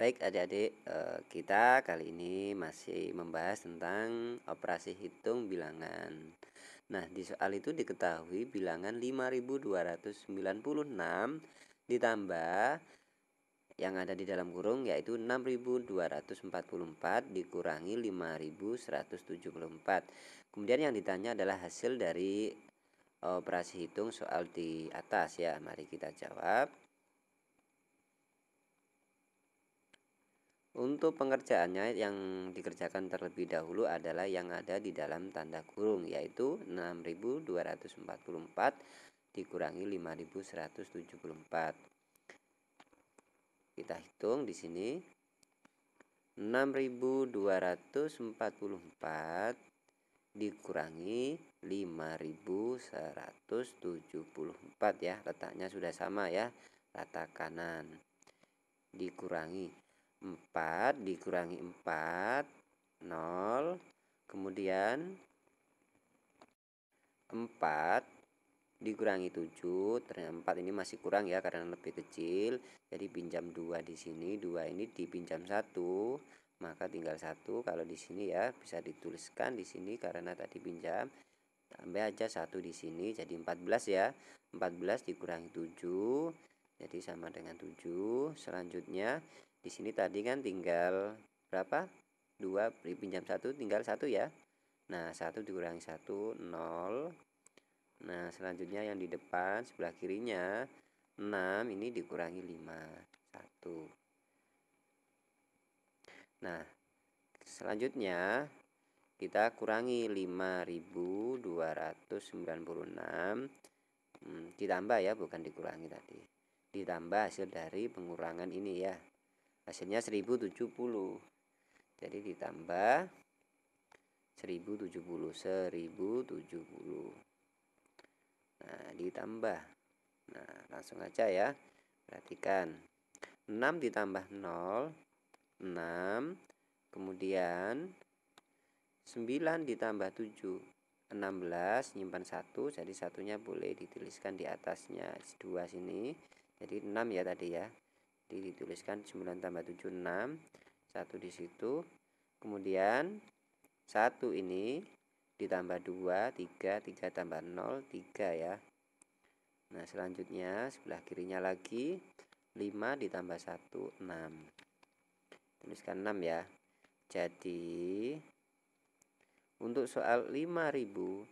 Baik adik-adik, eh, kita kali ini masih membahas tentang operasi hitung bilangan. Nah, di soal itu diketahui bilangan 5296 ditambah yang ada di dalam kurung yaitu 6244 dikurangi 5174. Kemudian yang ditanya adalah hasil dari operasi hitung soal di atas ya. Mari kita jawab. Untuk pengerjaannya yang dikerjakan terlebih dahulu adalah yang ada di dalam tanda kurung yaitu 6244 dikurangi 5174. Kita hitung di sini 6244 dikurangi 5174 ya, letaknya sudah sama ya, rata kanan. Dikurangi 4 dikurangi 4 0 kemudian 4 dikurangi 7 ternyata 4 ini masih kurang ya karena lebih kecil jadi pinjam 2 di sini 2 ini dipinjam 1 maka tinggal 1 kalau di sini ya bisa dituliskan di sini karena tadi pinjam tambah aja 1 di sini jadi 14 ya 14 dikurangi 7 jadi sama dengan 7 selanjutnya di sini tadi kan tinggal berapa dua pinjam satu tinggal satu ya Nah satu dikurangi satu nol Nah selanjutnya yang di depan sebelah kirinya 6 ini dikurangi 5 1 Nah selanjutnya kita kurangi 5296 hmm, ditambah ya bukan dikurangi tadi ditambah hasil dari pengurangan ini ya hasilnya 1070 jadi ditambah 1070 1070 nah ditambah nah langsung aja ya perhatikan 6 ditambah 0 6 kemudian 9 ditambah 7 16 nyimpan 1 jadi satunya boleh dituliskan di atasnya 2 sini jadi 6 ya tadi ya dituliskan 9 tambah 7 6 1 di situ kemudian 1 ini ditambah 2 3 3 tambah 0 3 ya Nah selanjutnya sebelah kirinya lagi 5 ditambah 1 6 tuliskan 6 ya jadi untuk soal 5296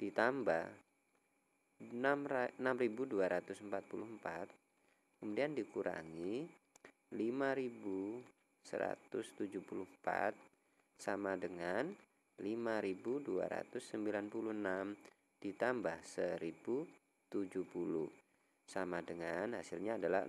ditambah 6244 kemudian dikurangi 5174 sama dengan 5296 ditambah 1070 sama dengan hasilnya adalah 6366